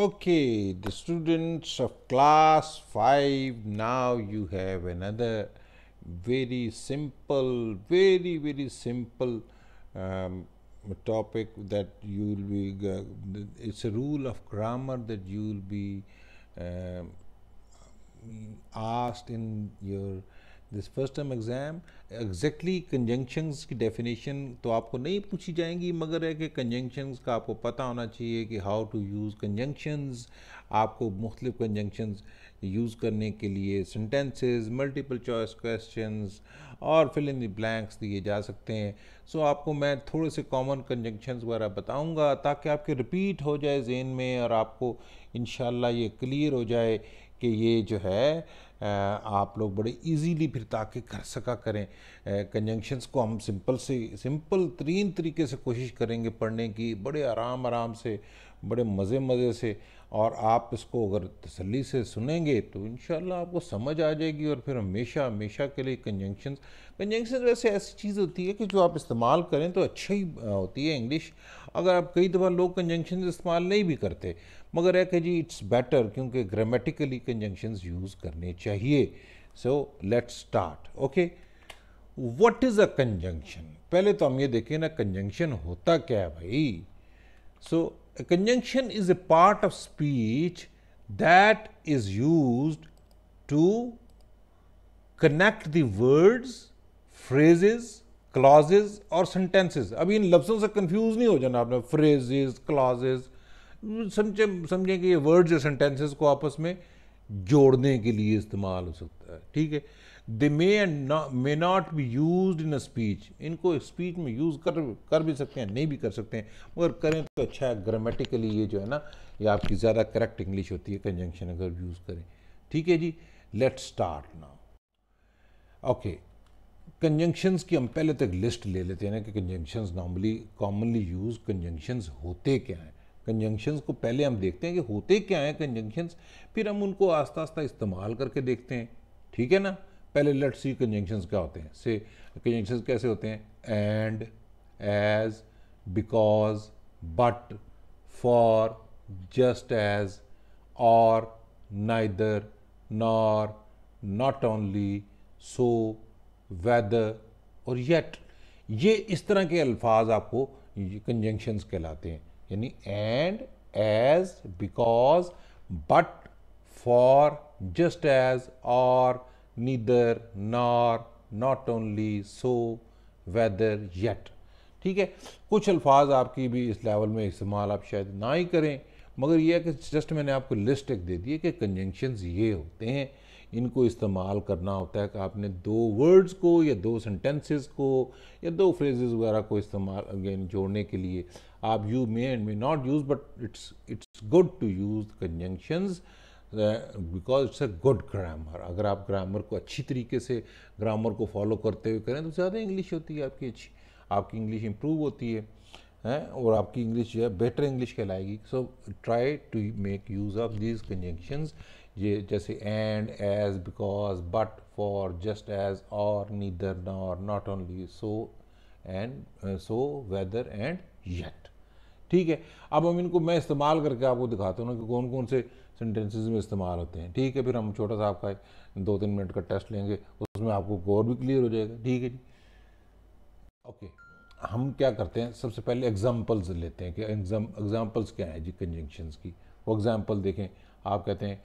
Okay, the students of class 5, now you have another very simple, very, very simple um, topic that you will be, uh, it's a rule of grammar that you will be um, asked in your this first term exam exactly conjunctions की definition तो आपको नहीं पूछी जाएंगी मगर है कि conjunctions का आपको पता होना चाहिए कि हाउ टू यूज़ कंजंक्शंस आपको मुख्तलिफ कंजंक्शंस यूज़ करने के लिए सेंटेंसेस मल्टीपल चॉइस क्वेश्चंस और फिल इन ब्लैंक्स दिए जा सकते हैं सो so, आपको मैं थोड़े से कॉमन कंजंक्शंस वगैरह बताऊंगा ताकि आपके रिपीट हो जाए जेन में और आपको इन ये क्लियर हो जाए कि ये जो है आप लोग बड़े इजीली फिर ताकि कर सका करें कंजंक्शंस को हम सिंपल से सिंपल तरीन तरीके से कोशिश करेंगे पढ़ने की बड़े आराम आराम से बड़े मज़े मज़े से और आप इसको अगर तसली से सुनेंगे तो इन आपको समझ आ जाएगी और फिर हमेशा हमेशा के लिए कंजंक्शन कंजंक्शन वैसे ऐसी चीज़ होती है कि जो आप इस्तेमाल करें तो अच्छा ही होती है इंग्लिश अगर आप कई दफ़ा लोग कंजंक्शन इस्तेमाल नहीं भी करते मगर है कि जी इट्स बेटर क्योंकि ग्रामेटिकली कंजंक्शन यूज़ करने चाहिए so let's start okay what is a conjunction पहले तो हम ये देखें ना कंजंक्शन होता क्या है भाई so so, a conjunction is a part of speech that is used to connect the words, phrases, clauses or sentences. ab in lafzon se confuse nahi ho jana aapne phrases, clauses samjhe samjhe ki ye words ya sentences ko aapas mein jodne ke liye istemal ho sakta hai theek hai they may and may not be use in a speech इनको speech में use कर कर भी सकते हैं नहीं भी कर सकते हैं मगर करें तो अच्छा है ग्रामेटिकली ये जो है ना ये आपकी ज़्यादा करेक्ट इंग्लिश होती है कंजंक्शन अगर यूज़ करें ठीक है जी let start now okay conjunctions की हम पहले तक तो लिस्ट ले लेते हैं ना कि conjunctions normally commonly use conjunctions होते क्या हैं कंजंक्शंस को पहले हम देखते हैं कि होते क्या हैं कंजंक्शंस फिर हम उनको आस्ता आस्ता इस्तेमाल करके देखते हैं ठीक है ना पहले लेट सी कंजंक्शंस क्या होते हैं से कंजंक्शंस कैसे होते हैं and as because but for just as or neither nor not only so whether और येट ये इस तरह के अल्फाज आपको कंजंक्शंस कहलाते हैं यानी and as because but for just as or neither nor not only so whether yet ठीक है कुछ अल्फाज आपकी भी इस लेवल में इस्तेमाल आप शायद ना ही करें मगर यह है कि जस्ट मैंने आपको लिस्ट एक दे दी है कि कंजंक्शन ये होते हैं इनको इस्तेमाल करना होता है कि आपने दो वर्ड्स को या दो सेंटेंसेस को या दो फ्रेजेस वगैरह को इस्तेमाल अगेन जोड़ने के लिए आप you may and may not use but it's it's good to use conjunctions because it's a good grammar अगर आप ग्रामर को अच्छी तरीके से ग्रामर को फॉलो करते हुए करें तो ज़्यादा इंग्लिश होती है आपकी अच्छी आपकी इंग्लिश इम्प्रूव होती है हैं और आपकी इंग्लिश जो है बेटर इंग्लिश कहलाएगी so try to make use of these conjunctions ये जैसे and as because but for just as or neither nor not only so and so whether and yet ठीक है अब हम इनको मैं इस्तेमाल करके आपको दिखाता हूँ ना कि कौन कौन से सेंटेंसेज में इस्तेमाल होते हैं ठीक है फिर हम छोटा सा आपका दो तीन मिनट का टेस्ट लेंगे उसमें आपको गौर भी क्लियर हो जाएगा ठीक है जी ओके हम क्या करते हैं सबसे पहले एग्जाम्पल्स लेते हैं कि एग्जाम्पल्स क्या हैं जी कंजंक्शंस की वो एग्जाम्पल देखें आप कहते हैं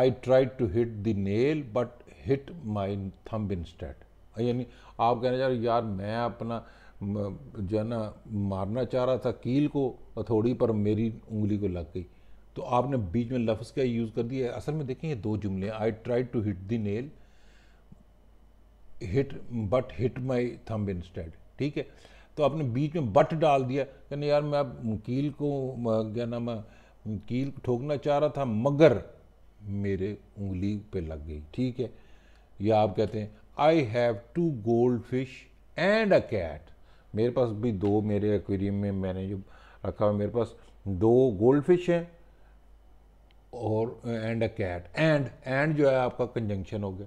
I try to hit the nail but hit my thumb instead यानी आप कहना जा रहे यार मैं अपना जो है मारना चाह रहा था कील को हथौड़ी पर मेरी उंगली को लग गई तो आपने बीच में लफ्ज़ का यूज़ कर दिया असल में देखें ये दो जुमले I try to hit the nail hit but hit my thumb instead ठीक है तो आपने बीच में बट डाल दिया कहने यार मैं कील को क्या नाम कील ठोकना चाह रहा था मगर मेरे उंगली पे लग गई ठीक है या आप कहते हैं I have two goldfish and a cat मेरे पास भी दो मेरे एक्वेरियम में मैंने जो रखा हुआ मेरे पास दो गोल्ड फिश हैं और and a cat and and जो है आपका कंजंक्शन हो गया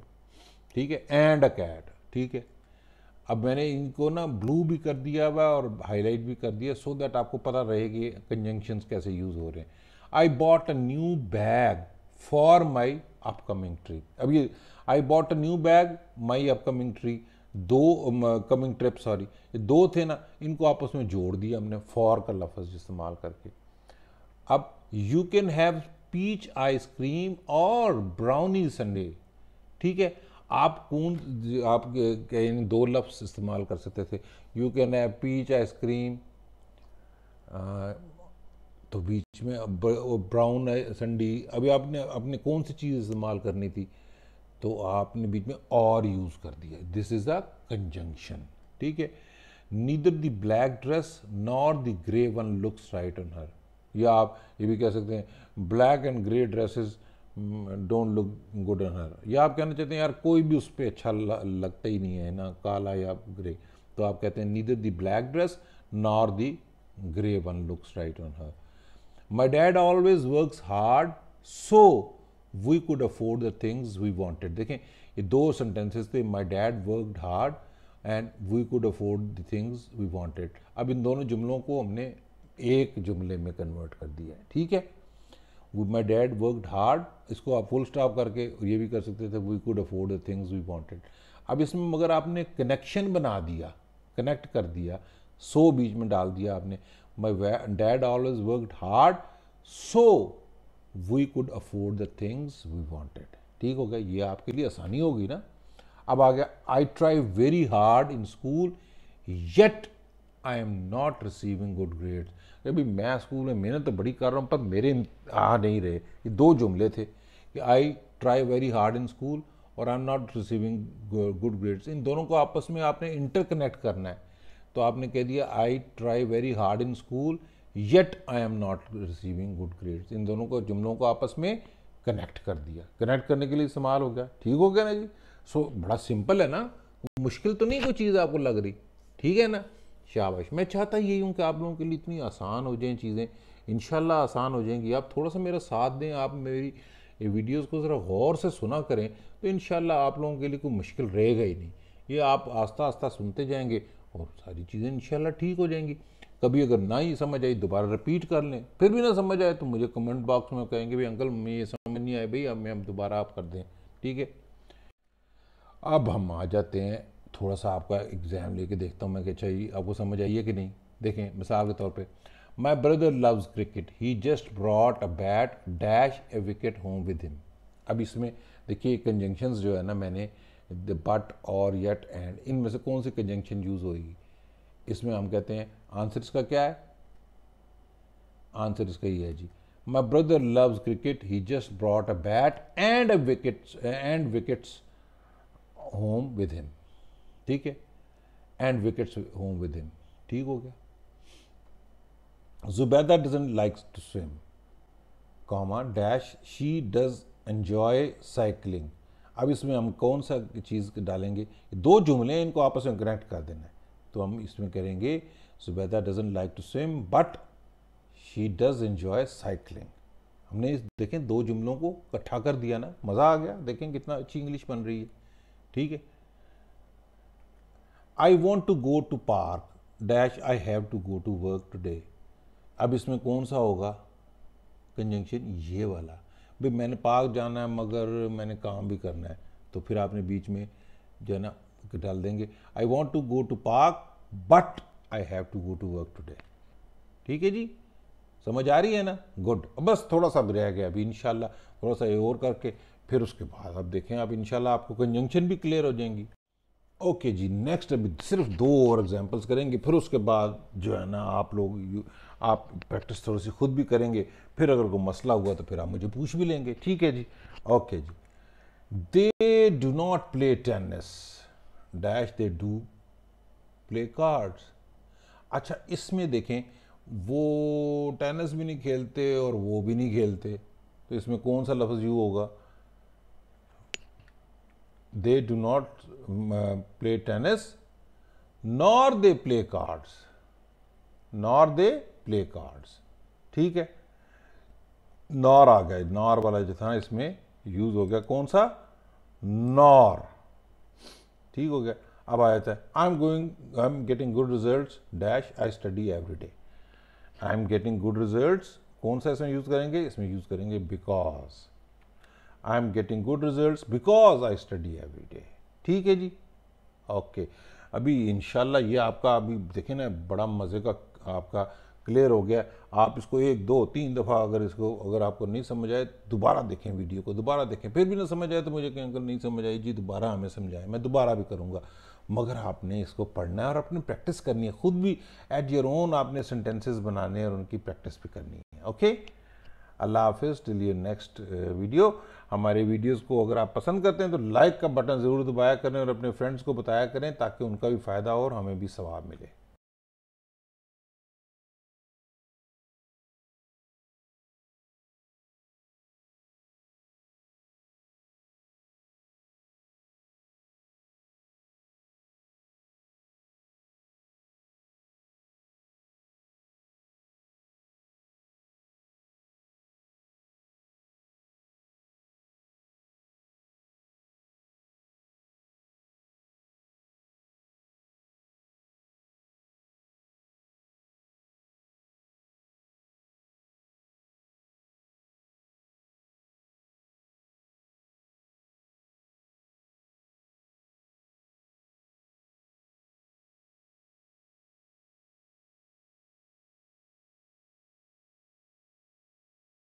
ठीक है एंड अ कैट ठीक है अब मैंने इनको ना ब्लू भी कर दिया हुआ और हाईलाइट भी कर दिया सो दैट आपको पता रहे कि कंजंक्शंस कैसे यूज़ हो रहे हैं I bought a new bag for my upcoming trip अब ये I bought a new bag my upcoming trip दो कमिंग ट्रिप सॉरी दो थे ना इनको आपस में जोड़ दिया हमने फॉर का लफज इस्तेमाल करके अब you can have peach ice cream or brownie sundae ठीक है आप कौन आप दो लफ्स इस्तेमाल कर सकते थे you can have peach ice cream तो बीच में ब्राउन संडी अभी आपने अपने कौन सी चीज़ इस्तेमाल करनी थी तो आपने बीच में और यूज़ कर दिया दिस इज़ द कंजंक्शन ठीक है neither the black dress nor the grey one looks right on her या आप ये भी कह सकते हैं black and grey dresses don't look good on her या आप कहना चाहते हैं यार कोई भी उस पर अच्छा लगता ही नहीं है ना काला या ग्रे तो आप कहते हैं neither the black dress nor the grey one looks right on her my dad always work hard so we could afford the things we wanted देखें ये दो सेंटेंसेस थे my dad worked hard and we could afford the things we wanted अब इन दोनों जुमलों को हमने एक जुमले में कन्वर्ट कर दिया है ठीक है माई डैड वर्कड हार्ड इसको आप फुल स्टॉप करके ये भी कर सकते थे we could afford the things we wanted अब इसमें मगर आपने कनेक्शन बना दिया कनेक्ट कर दिया सो बीच में डाल दिया आपने my dad always worked hard so we could afford the things we wanted ठीक हो गया ये आपके लिए आसानी होगी ना अब आ गया I try very hard in school yet I am not receiving good grade अभी मैं स्कूल में मेहनत तो बड़ी कर रहा हूँ पर मेरे आ नहीं रहे ये दो जुमले थे कि I try very hard in school और I am not receiving good grades इन दोनों को आपस में आपने इंटरकनेक्ट करना है तो आपने कह दिया I try very hard in school yet I am not receiving good grades इन दोनों को जुमलों को आपस में कनेक्ट कर दिया कनेक्ट करने के लिए इस्तेमाल हो गया ठीक हो गया ना जी सो so, बड़ा सिंपल है ना मुश्किल तो नहीं कोई चीज़ आपको लग रही ठीक है ना शाबाश मैं चाहता यही हूँ कि आप लोगों के लिए इतनी आसान हो जाएँ चीज़ें इन आसान हो जाएंगी आप थोड़ा सा मेरा साथ दें आप मेरी वीडियोज़ को ज़रा गौर से सुना करें तो इन आप लोगों के लिए कोई मुश्किल रहेगा ही नहीं ये आप आस्ता आस्ता सुनते जाएंगे और सारी चीज़ें इन ठीक हो जाएंगी कभी अगर ना ही समझ आई दोबारा रिपीट कर लें फिर भी ना समझ आए तो मुझे कमेंट बॉक्स में कहेंगे भाई अंकल हमें ये समझ नहीं आए भाई मैं हम दोबारा आप कर दें ठीक है अब हम आ जाते हैं थोड़ा सा आपका एग्ज़ाम लेके देखता हूँ मैं कि अच्छा जी आपको समझ आई है कि नहीं देखें मिसाल के तौर पर my brother loves cricket he just brought a bat dash a wicket home with him अब इसमें देखिए कंजंक्शंस जो है ना मैंने द बट और येट एंड इनमें से कौन सी कंजंक्शन यूज़ होगी इसमें हम कहते हैं आंसर इसका क्या है आंसर इसका ये है जी my brother loves cricket he just brought a bat and wickets and wickets home with him ठीक है and wickets home with him ठीक हो गया Zubaida doesn't likes to swim comma dash she does enjoy cycling अब इसमें हम कौन सा चीज़ डालेंगे दो जुमले इनको आपस में कनेक्ट कर देना है तो हम इसमें करेंगे Subaida doesn't like to swim but she does enjoy cycling हमने देखें दो जुमलों को इकट्ठा कर दिया ना मज़ा आ गया देखें कितना अच्छी इंग्लिश बन रही है ठीक है I want to go to park dash I have to go to work today अब इसमें कौन सा होगा कंजंक्शन ये वाला भाई मैंने पार्क जाना है मगर मैंने काम भी करना है तो फिर आपने बीच में जो है ना डाल देंगे I want to go to park but I have to go to work today ठीक है जी समझ आ रही है ना गुड बस थोड़ा सा रह गया अभी इनशाला थोड़ा सा और करके फिर उसके बाद आप देखें आप इनशाला आपको कंजंक्शन भी क्लियर हो जाएंगी ओके okay जी नेक्स्ट अभी सिर्फ दो और एग्जांपल्स करेंगे फिर उसके बाद जो है ना आप लोग आप प्रैक्टिस थोड़ी सी खुद भी करेंगे फिर अगर कोई मसला हुआ तो फिर आप मुझे पूछ भी लेंगे ठीक है जी ओके okay जी they do not play tennis dash they do play cards अच्छा इसमें देखें वो टेनिस भी नहीं खेलते और वो भी नहीं खेलते तो इसमें कौन सा लफ्ज़ यू होगा they do not play tennis nor they play cards nor they play cards ठीक है नॉर आ गया नॉर वाला जो था इसमें यूज हो गया कौन सा नॉर ठीक हो गया अब आ जाता है I am going I am getting good result dash I study every day I am getting good result कौन सा इसमें यूज़ करेंगे इसमें यूज़ करेंगे because I am getting good result because I study every day ठीक है जी okay okay. अभी इन ये आपका अभी देखें ना बड़ा मज़े का आपका क्लियर हो गया आप इसको एक दो तीन दफ़ा अगर इसको अगर आपको नहीं समझ आए दोबारा देखें वीडियो को दोबारा देखें फिर भी ना समझ आए तो मुझे कहें अंकल नहीं समझ आई जी दोबारा हमें समझाएं मैं दोबारा भी करूँगा मगर आपने इसको पढ़ना है और अपनी प्रैक्टिस करनी है खुद भी एट योर ओन आपने सेंटेंसेस बनाने और उनकी प्रैक्टिस भी करनी है ओके अल्लाह हाफिज़ टिल योर नेक्स्ट वीडियो हमारे वीडियोस को अगर आप पसंद करते हैं तो लाइक का बटन ज़रूर दबाया करें और अपने फ्रेंड्स को बताया करें ताकि उनका भी फ़ायदा हो और हमें भी सवाब मिले